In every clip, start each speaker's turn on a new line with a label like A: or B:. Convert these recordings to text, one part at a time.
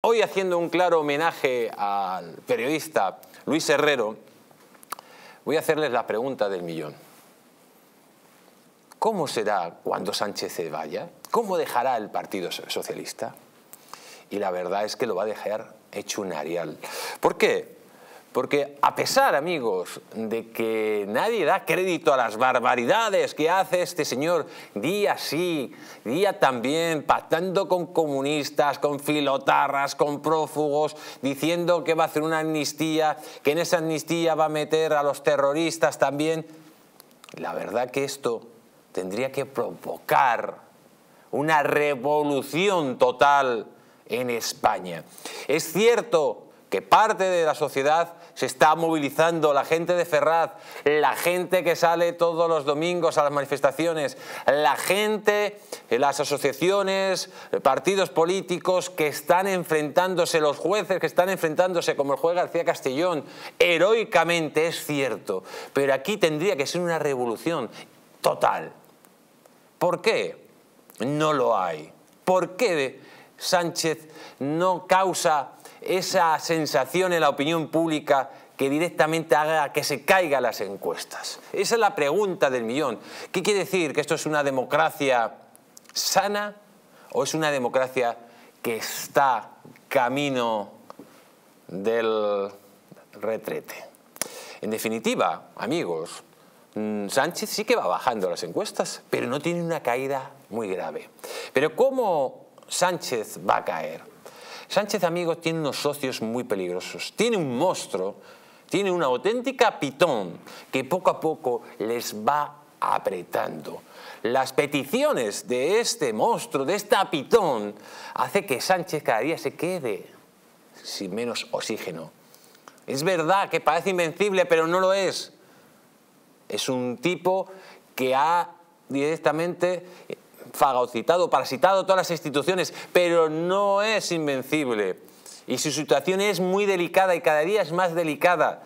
A: Hoy haciendo un claro homenaje al periodista Luis Herrero, voy a hacerles la pregunta del millón. ¿Cómo será cuando Sánchez se vaya? ¿Cómo dejará el Partido Socialista? Y la verdad es que lo va a dejar hecho un arial. ¿Por qué? Porque a pesar, amigos, de que nadie da crédito a las barbaridades que hace este señor día sí, día también, pactando con comunistas, con filotarras, con prófugos, diciendo que va a hacer una amnistía, que en esa amnistía va a meter a los terroristas también, la verdad que esto tendría que provocar una revolución total en España. Es cierto que parte de la sociedad se está movilizando, la gente de Ferraz, la gente que sale todos los domingos a las manifestaciones, la gente, eh, las asociaciones, eh, partidos políticos que están enfrentándose, los jueces que están enfrentándose, como el juez García Castellón, heroicamente es cierto, pero aquí tendría que ser una revolución total. ¿Por qué? No lo hay. ¿Por qué Sánchez no causa esa sensación en la opinión pública que directamente haga que se caigan las encuestas? Esa es la pregunta del millón. ¿Qué quiere decir? ¿Que esto es una democracia sana o es una democracia que está camino del retrete? En definitiva, amigos, mm, Sánchez sí que va bajando las encuestas, pero no tiene una caída muy grave. Pero ¿cómo Sánchez va a caer? Sánchez, amigos, tiene unos socios muy peligrosos. Tiene un monstruo, tiene una auténtica pitón que poco a poco les va apretando. Las peticiones de este monstruo, de esta pitón, hace que Sánchez cada día se quede sin menos oxígeno. Es verdad que parece invencible, pero no lo es. Es un tipo que ha directamente fagocitado, parasitado todas las instituciones, pero no es invencible. Y su situación es muy delicada y cada día es más delicada.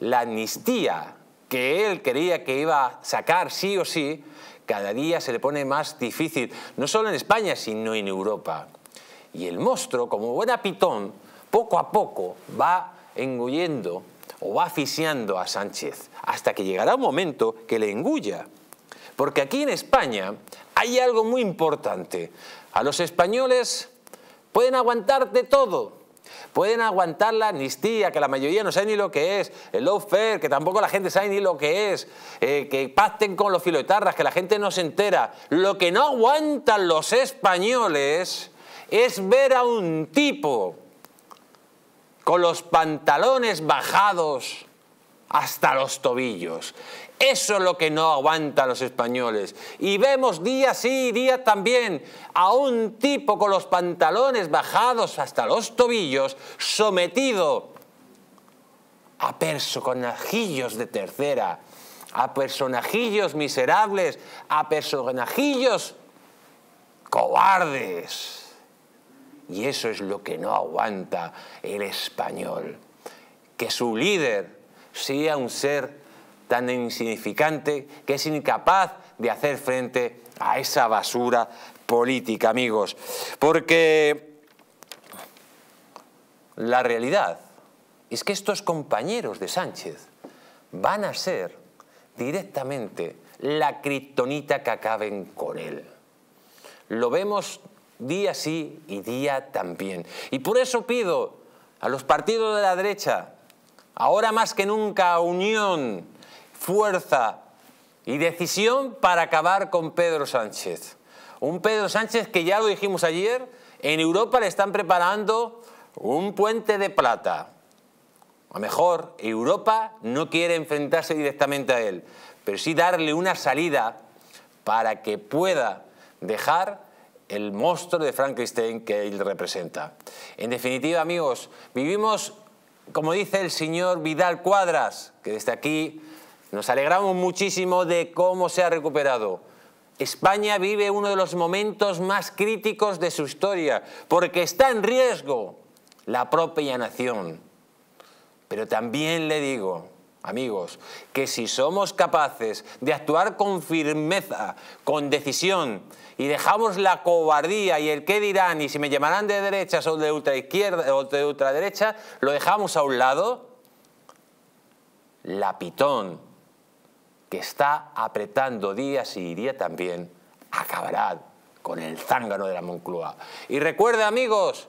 A: La amnistía que él creía que iba a sacar sí o sí, cada día se le pone más difícil, no solo en España, sino en Europa. Y el monstruo, como buena pitón, poco a poco va engullendo o va asfixiando a Sánchez, hasta que llegará un momento que le engulla. Porque aquí en España hay algo muy importante. A los españoles pueden aguantar de todo. Pueden aguantar la amnistía, que la mayoría no sabe ni lo que es, el lawfare, que tampoco la gente sabe ni lo que es, eh, que pacten con los filoetarras, que la gente no se entera. Lo que no aguantan los españoles es ver a un tipo con los pantalones bajados, hasta los tobillos. Eso es lo que no aguantan los españoles. Y vemos día sí, día también, a un tipo con los pantalones bajados hasta los tobillos, sometido a personajillos de tercera, a personajillos miserables, a personajillos cobardes. Y eso es lo que no aguanta el español, que su líder sí a un ser tan insignificante que es incapaz de hacer frente a esa basura política, amigos. Porque la realidad es que estos compañeros de Sánchez van a ser directamente la criptonita que acaben con él. Lo vemos día sí y día también. Y por eso pido a los partidos de la derecha, Ahora más que nunca unión, fuerza y decisión para acabar con Pedro Sánchez. Un Pedro Sánchez que ya lo dijimos ayer, en Europa le están preparando un puente de plata. A mejor, Europa no quiere enfrentarse directamente a él, pero sí darle una salida para que pueda dejar el monstruo de Frankenstein que él representa. En definitiva, amigos, vivimos como dice el señor Vidal Cuadras, que desde aquí nos alegramos muchísimo de cómo se ha recuperado. España vive uno de los momentos más críticos de su historia, porque está en riesgo la propia nación. Pero también le digo, amigos, que si somos capaces de actuar con firmeza, con decisión, y dejamos la cobardía y el qué dirán, y si me llamarán de derechas o de ultraizquierda o de ultraderecha, lo dejamos a un lado, la pitón que está apretando días y día también acabará con el zángano de la Moncloa. Y recuerda, amigos,